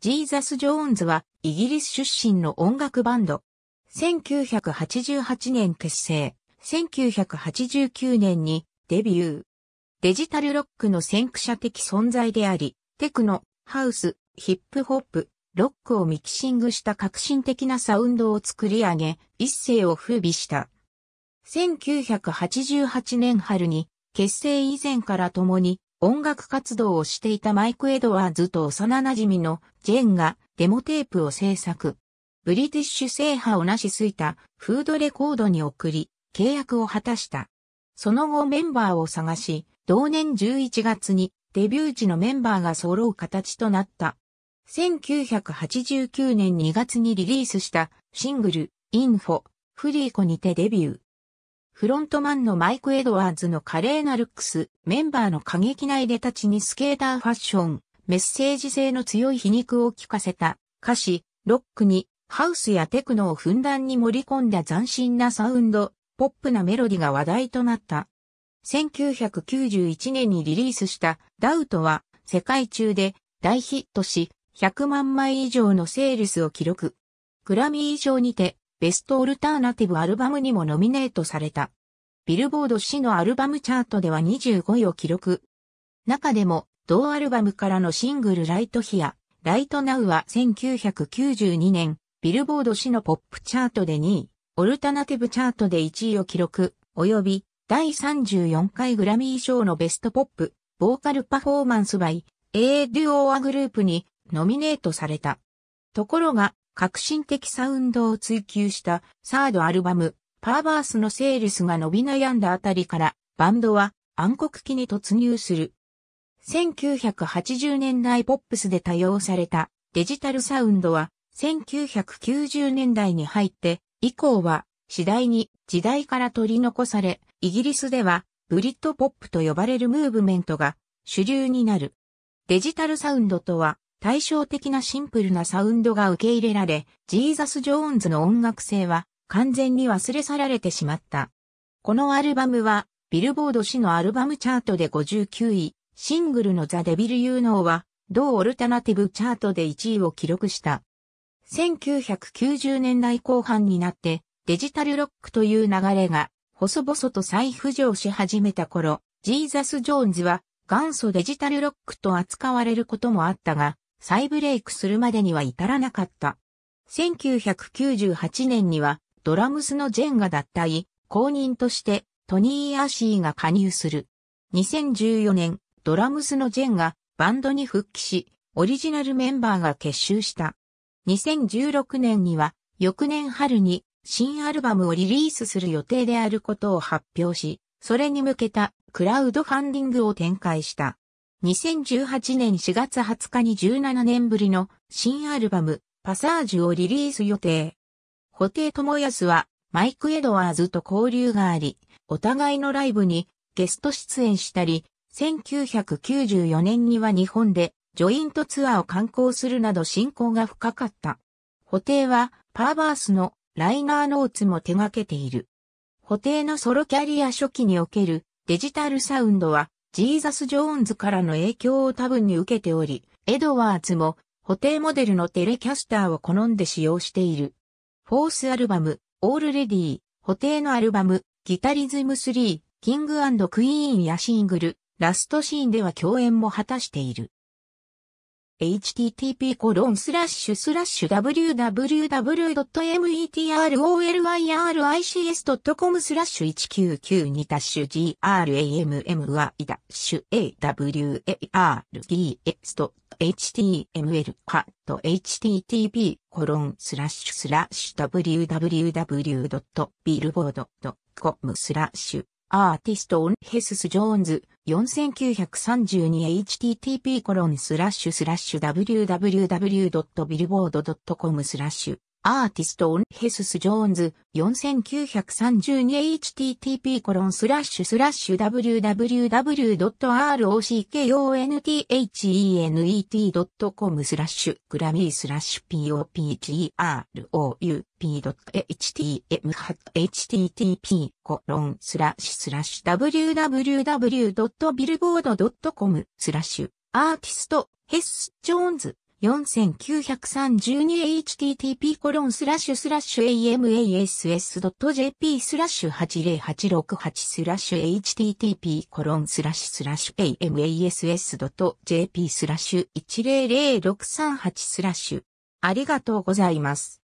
ジーザス・ジョーンズはイギリス出身の音楽バンド。1988年結成、1989年にデビュー。デジタルロックの先駆者的存在であり、テクノ、ハウス、ヒップホップ、ロックをミキシングした革新的なサウンドを作り上げ、一世を風靡した。1988年春に結成以前から共に音楽活動をしていたマイク・エドワーズと幼馴染のジェンがデモテープを制作。ブリティッシュ制覇を成しすいたフードレコードに送り、契約を果たした。その後メンバーを探し、同年11月にデビュー時のメンバーが揃う形となった。1989年2月にリリースしたシングル、インフォ、フリーコにてデビュー。フロントマンのマイク・エドワーズの華麗なルックス、メンバーの過激な入れたちにスケーターファッション、メッセージ性の強い皮肉を効かせた歌詞、ロックにハウスやテクノをふんだんに盛り込んだ斬新なサウンド、ポップなメロディが話題となった。1991年にリリースしたダウトは世界中で大ヒットし100万枚以上のセールスを記録。グラミー賞にてベストオルターナティブアルバムにもノミネートされた。ビルボード誌のアルバムチャートでは25位を記録。中でも、同アルバムからのシングルライトヒア、ライトナウは1992年、ビルボード誌のポップチャートで2位、オルタナティブチャートで1位を記録、及び、第34回グラミー賞のベストポップ、ボーカルパフォーマンスバイ、A デュオーアグループにノミネートされた。ところが、革新的サウンドを追求したサードアルバム、パーバースのセールスが伸び悩んだあたりから、バンドは暗黒期に突入する。1980年代ポップスで多用されたデジタルサウンドは、1990年代に入って以降は次第に時代から取り残され、イギリスではブリッドポップと呼ばれるムーブメントが主流になる。デジタルサウンドとは対照的なシンプルなサウンドが受け入れられ、ジーザス・ジョーンズの音楽性は完全に忘れ去られてしまった。このアルバムは、ビルボード誌のアルバムチャートで59位、シングルのザ・デビル・ユーノーは、同オルタナティブチャートで1位を記録した。1990年代後半になって、デジタルロックという流れが、細々と再浮上し始めた頃、ジーザス・ジョーンズは、元祖デジタルロックと扱われることもあったが、再ブレイクするまでには至らなかった。1998年にはドラムスのジェンが脱退、後任としてトニー・アシーが加入する。2014年、ドラムスのジェンがバンドに復帰し、オリジナルメンバーが結集した。2016年には、翌年春に新アルバムをリリースする予定であることを発表し、それに向けたクラウドファンディングを展開した。2018年4月20日に17年ぶりの新アルバム、パサージュをリリース予定。布袋智康は、マイク・エドワーズと交流があり、お互いのライブにゲスト出演したり、1994年には日本でジョイントツアーを観光するなど親交が深かった。布袋は、パーバースのライナーノーツも手掛けている。布袋のソロキャリア初期におけるデジタルサウンドはジーザス・ジョーンズからの影響を多分に受けており、エドワーズも、補定モデルのテレキャスターを好んで使用している。フォースアルバム、オールレディー、補定のアルバム、ギタリズム3、キングクイーンやシングル、ラストシーンでは共演も果たしている。http www.metrolics.com スラッシュ1992ダッシュ gramm はダッシュ awards.html パッド http コロンスラッシュスラッシュ www.billboard.com スラッシュアーティストオンヘスス・ジョーンズ 4932http://www.billboard.com コロンススラッシュスラッシュアーティストオンヘスス・ジョーンズ 4932http コロンスラッシュスラッシュ www.rockonethet.com スラッシュグラミースラッシュ popgroup.htm.http コロンスラッシュスラッシュ www.billboard.com スラッシュアーティストヘス・ジョーンズ 4932http://amass.jp コロンススララッッシシュュスラッシュ80868スラッシュ http://amass.jp コロンススララッッシシュュスラッシュ10063 8スラッシュありがとうございます。